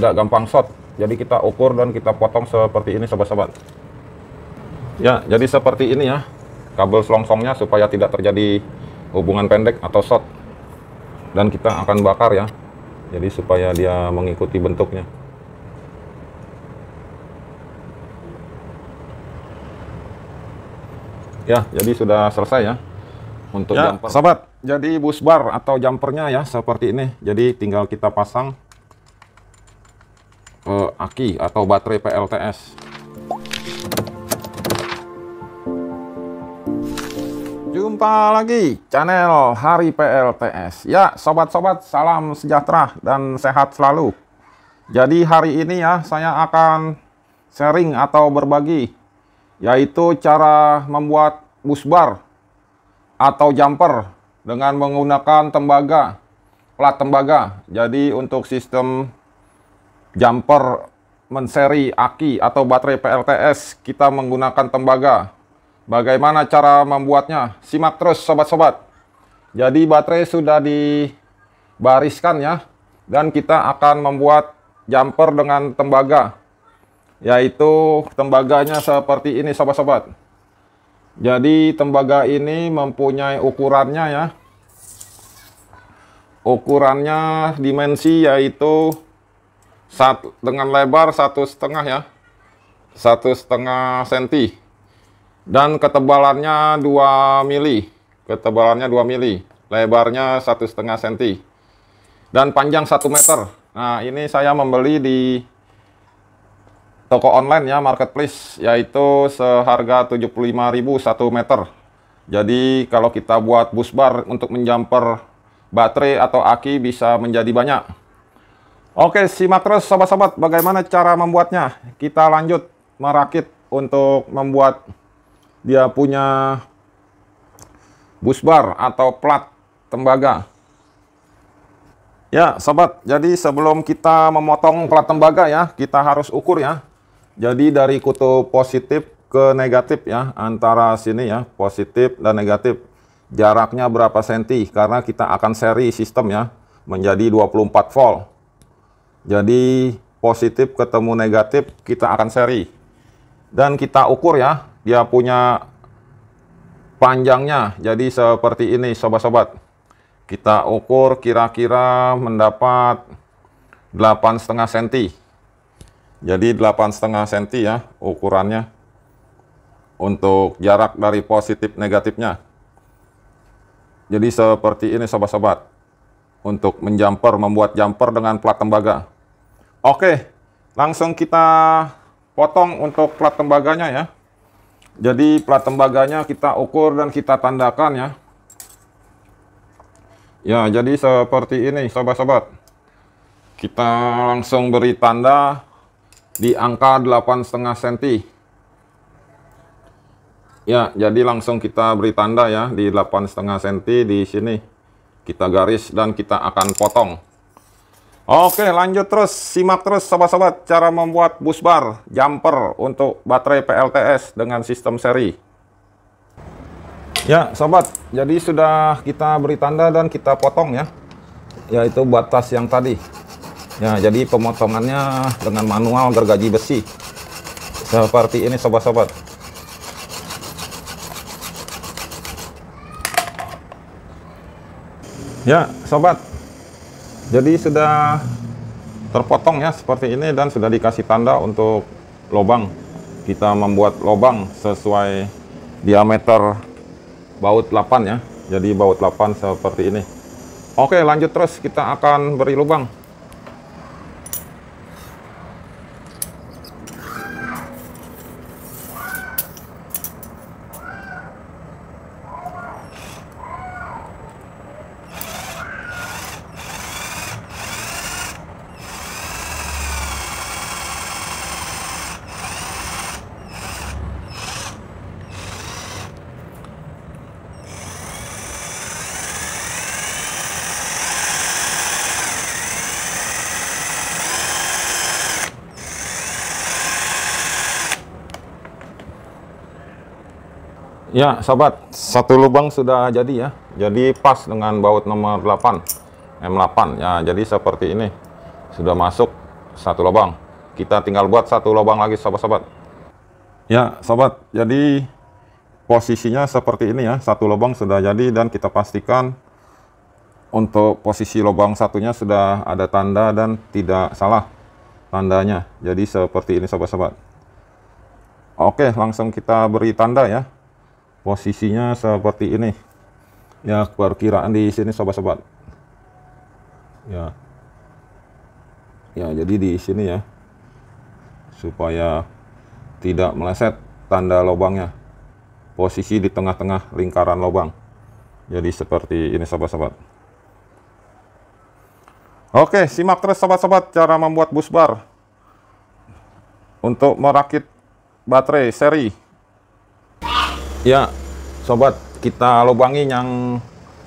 tidak gampang short. Jadi kita ukur dan kita potong seperti ini sobat-sobat. Ya, jadi seperti ini ya. Kabel selongsongnya supaya tidak terjadi hubungan pendek atau short. Dan kita akan bakar ya. Jadi supaya dia mengikuti bentuknya. Ya, jadi sudah selesai ya untuk ya, jumper. Sobat, jadi busbar atau jumpernya ya seperti ini. Jadi tinggal kita pasang uh, aki atau baterai PLTS. Jumpa lagi channel Hari PLTS. Ya, sobat-sobat, salam sejahtera dan sehat selalu. Jadi hari ini ya, saya akan sharing atau berbagi yaitu cara membuat busbar atau jumper dengan menggunakan tembaga, plat tembaga. Jadi untuk sistem jumper menseri aki atau baterai PLTS kita menggunakan tembaga. Bagaimana cara membuatnya? Simak terus sobat-sobat. Jadi baterai sudah dibariskan ya dan kita akan membuat jumper dengan tembaga. Yaitu tembaganya seperti ini sobat-sobat. Jadi tembaga ini mempunyai ukurannya ya ukurannya dimensi yaitu satu dengan lebar satu setengah ya satu setengah senti dan ketebalannya 2 mili ketebalannya 2 mili lebarnya satu setengah senti dan panjang satu meter nah ini saya membeli di toko online ya marketplace yaitu seharga 75.000 satu meter jadi kalau kita buat busbar untuk menjumper baterai atau aki bisa menjadi banyak Oke, simak terus sobat-sobat bagaimana cara membuatnya. Kita lanjut merakit untuk membuat dia punya busbar atau plat tembaga. Ya, sobat, jadi sebelum kita memotong plat tembaga ya, kita harus ukur ya. Jadi dari kutu positif ke negatif ya, antara sini ya, positif dan negatif. Jaraknya berapa senti, karena kita akan seri sistem ya, menjadi 24 volt. Jadi positif ketemu negatif kita akan seri. Dan kita ukur ya, dia punya panjangnya. Jadi seperti ini sobat-sobat. Kita ukur kira-kira mendapat 8,5 cm. Jadi 8,5 cm ya ukurannya untuk jarak dari positif negatifnya. Jadi seperti ini sobat-sobat untuk menjumper, membuat jumper dengan plat tembaga. Oke, langsung kita potong untuk plat tembaganya ya. Jadi plat tembaganya kita ukur dan kita tandakan ya. Ya, jadi seperti ini sobat-sobat. Kita langsung beri tanda di angka 8,5 cm. Ya, jadi langsung kita beri tanda ya di 8,5 cm di sini. Kita garis dan kita akan potong. Oke, lanjut terus. Simak terus, sobat-sobat, cara membuat busbar jumper untuk baterai PLTS dengan sistem seri. Ya, sobat, jadi sudah kita beri tanda dan kita potong ya. Yaitu batas yang tadi. Ya, jadi pemotongannya dengan manual gergaji besi. Seperti ini, sobat-sobat. Ya, sobat. Jadi sudah terpotong ya seperti ini dan sudah dikasih tanda untuk lubang. Kita membuat lubang sesuai diameter baut 8 ya. Jadi baut 8 seperti ini. Oke, lanjut terus kita akan beri lubang. Ya, sahabat, satu lubang sudah jadi ya. Jadi pas dengan baut nomor 8, M8. Ya, jadi seperti ini. Sudah masuk satu lubang. Kita tinggal buat satu lubang lagi, sahabat-sahabat. Ya, sahabat, jadi posisinya seperti ini ya. Satu lubang sudah jadi dan kita pastikan untuk posisi lubang satunya sudah ada tanda dan tidak salah tandanya. Jadi seperti ini, sahabat-sahabat. Oke, langsung kita beri tanda ya posisinya seperti ini ya perkiraan di sini sobat-sobat ya ya jadi di sini ya supaya tidak meleset tanda lubangnya posisi di tengah-tengah lingkaran lubang jadi seperti ini sobat-sobat oke simak terus sobat-sobat cara membuat busbar untuk merakit baterai seri Ya, sobat, kita lubangi yang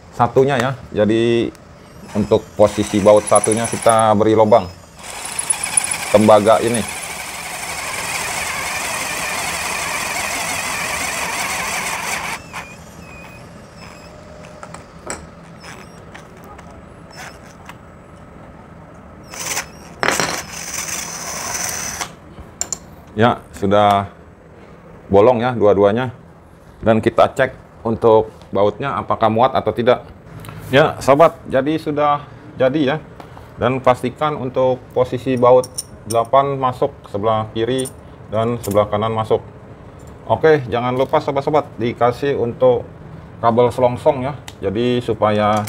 satunya ya. Jadi untuk posisi baut satunya kita beri lubang tembaga ini. Ya, sudah bolong ya dua-duanya dan kita cek untuk bautnya apakah muat atau tidak ya sobat jadi sudah jadi ya dan pastikan untuk posisi baut 8 masuk sebelah kiri dan sebelah kanan masuk oke jangan lupa sobat-sobat dikasih untuk kabel selongsong ya jadi supaya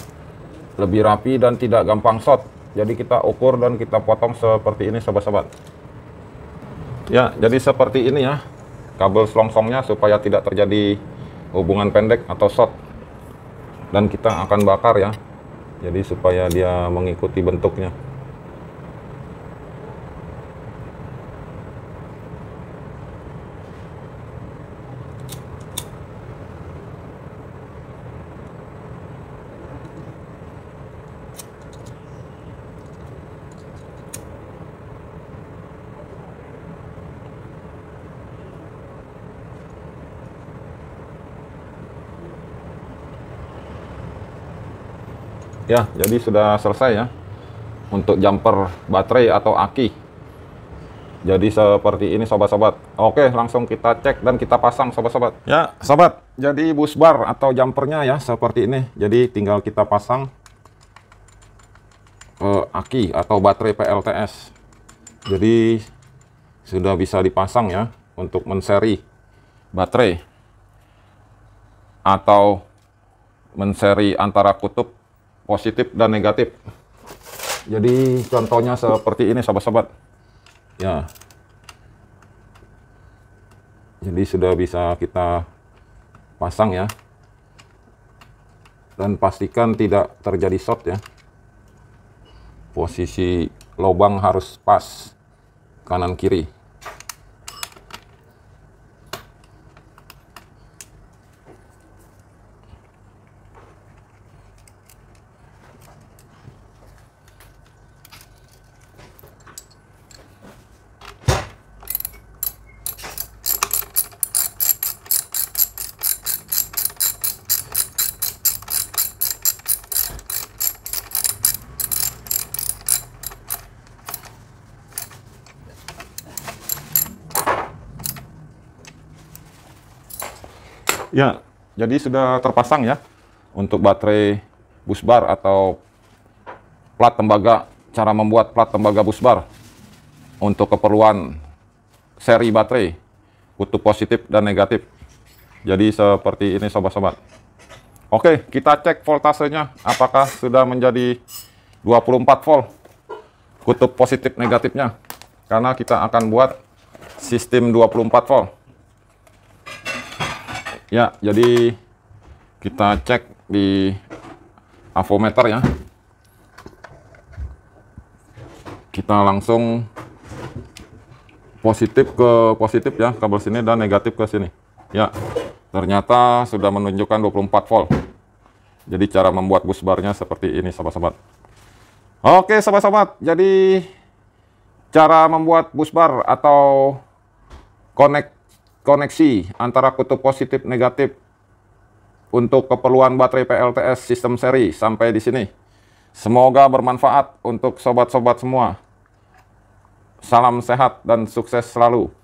lebih rapi dan tidak gampang short jadi kita ukur dan kita potong seperti ini sobat-sobat ya jadi seperti ini ya kabel selongsongnya supaya tidak terjadi hubungan pendek atau short dan kita akan bakar ya jadi supaya dia mengikuti bentuknya Ya, jadi sudah selesai ya untuk jumper baterai atau aki. Jadi seperti ini sobat-sobat. Oke, langsung kita cek dan kita pasang sobat-sobat. Ya, sobat. Jadi bus bar atau jumpernya ya seperti ini. Jadi tinggal kita pasang eh, aki atau baterai PLTS. Jadi sudah bisa dipasang ya untuk menseri baterai atau menseri antara kutub positif dan negatif. Jadi contohnya seperti ini sahabat-sahabat. Ya. Jadi sudah bisa kita pasang ya. Dan pastikan tidak terjadi short ya. Posisi lubang harus pas kanan kiri. Ya, jadi sudah terpasang ya untuk baterai busbar atau plat tembaga, cara membuat plat tembaga busbar untuk keperluan seri baterai, kutub positif dan negatif. Jadi seperti ini sobat-sobat. Oke, kita cek voltasenya apakah sudah menjadi 24 volt kutub positif negatifnya. Karena kita akan buat sistem 24 volt. Ya, jadi kita cek di avometer ya. Kita langsung positif ke positif ya kabel sini dan negatif ke sini. Ya, ternyata sudah menunjukkan 24 volt. Jadi cara membuat bus barnya seperti ini sahabat-sahabat. Oke sahabat-sahabat, jadi cara membuat bus bar atau connect koneksi antara kutub positif negatif untuk keperluan baterai PLTS sistem seri sampai di sini. Semoga bermanfaat untuk sobat-sobat semua. Salam sehat dan sukses selalu.